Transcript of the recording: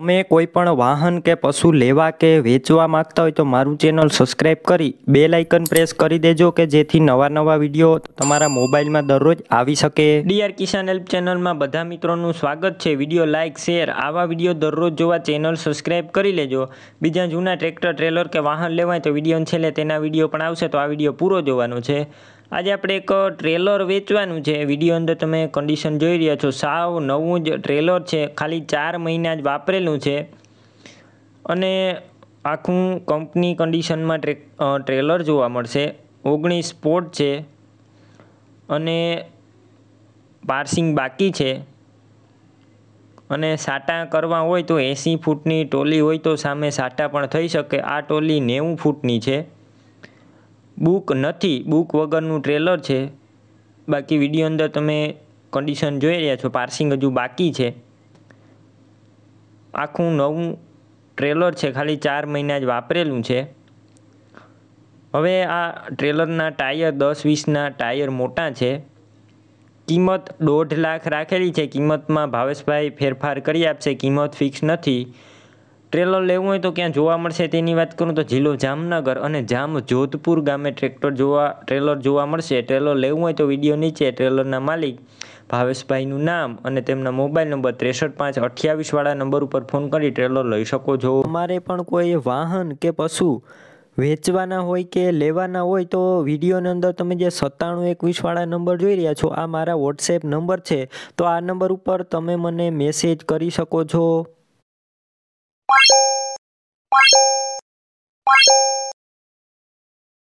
તમે કોઈ પણ વાહન કે પશુ લેવા કે વેચવા માંગતા હોય તો મારું ચેનલ સબસ્ક્રાઈબ કરી બે લાઇકન પ્રેસ કરી દેજો કે જેથી નવા નવા વિડીયો તમારા મોબાઈલમાં દરરોજ આવી શકે ડીઆર કિસાન હેલ્પ ચેનલમાં બધા મિત્રોનું સ્વાગત છે વિડીયો લાઇક શેર આવા વિડીયો દરરોજ જોવા ચેનલ સબસ્ક્રાઈબ કરી લેજો બીજા જૂના ટ્રેક્ટર ટ્રેલર કે વાહન લેવાય તો વિડીયો છેલ્લે તેના વિડીયો પણ આવશે તો આ વિડીયો પૂરો જોવાનો છે આજે આપણે એક ટ્રેલર વેચવાનું છે વિડીયો અંદર તમે કન્ડિશન જોઈ રહ્યા છો સાવ નવું જ ટ્રેલર છે ખાલી ચાર મહિના જ વાપરેલું છે અને આખું કંપની કન્ડિશનમાં ટ્રે ટ્રેલર જોવા મળશે ઓગણીસ સ્પોટ છે અને પાર્સિંગ બાકી છે અને સાટા કરવા હોય તો એંસી ફૂટની ટોલી હોય તો સામે સાટા પણ થઈ શકે આ ટોલી નેવું ફૂટની છે બુક નથી બુક વગરનું ટ્રેલર છે બાકી વિડીયો અંદર તમે કન્ડિશન જોઈ રહ્યા છો પાર્સિંગ હજુ બાકી છે આખું નવું ટ્રેલર છે ખાલી ચાર મહિના જ વાપરેલું છે હવે આ ટ્રેલરના ટાયર દસ વીસના ટાયર મોટા છે કિંમત દોઢ લાખ રાખેલી છે કિંમતમાં ભાવેશભાઈ ફેરફાર કરી આપશે કિંમત ફિક્સ નથી ટ્રેલર લેવું હોય તો ક્યાં જોવા મળશે તેની વાત કરું તો જિલ્લો જામનગર અને જામ જોધપુર ગામે ટ્રેક્ટર જોવા ટ્રેલર જોવા મળશે ટ્રેલર લેવું હોય તો વિડીયો નીચે ટ્રેલરના માલિક ભાવેશભાઈનું નામ અને તેમના મોબાઈલ નંબર ત્રેસઠ પાંચ અઠ્યાવીસવાળા નંબર ઉપર ફોન કરી ટ્રેલર લઈ શકો છો અમારે પણ કોઈ વાહન કે પશુ વેચવાના હોય કે લેવાના હોય તો વિડીયોની અંદર તમે જે સત્તાણું એકવીસવાળા નંબર જોઈ રહ્યા છો આ મારા વોટ્સએપ નંબર છે તો આ નંબર ઉપર તમે મને મેસેજ કરી શકો છો